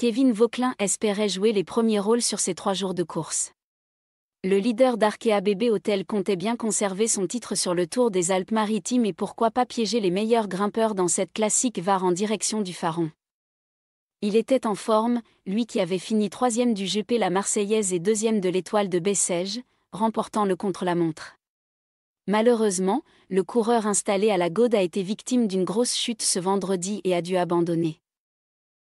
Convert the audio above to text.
Kevin Vauquelin espérait jouer les premiers rôles sur ces trois jours de course. Le leader d'Arkea Bébé Hôtel comptait bien conserver son titre sur le Tour des Alpes-Maritimes et pourquoi pas piéger les meilleurs grimpeurs dans cette classique VAR en direction du Pharaon. Il était en forme, lui qui avait fini troisième du GP La Marseillaise et deuxième de l'Étoile de Bessèges, remportant le contre-la-montre. Malheureusement, le coureur installé à la Gaude a été victime d'une grosse chute ce vendredi et a dû abandonner.